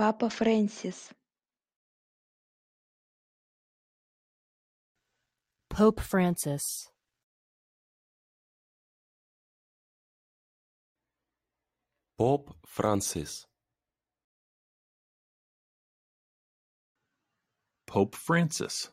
папа фрэнсис Pope Francis Pope Francis. Pope Francis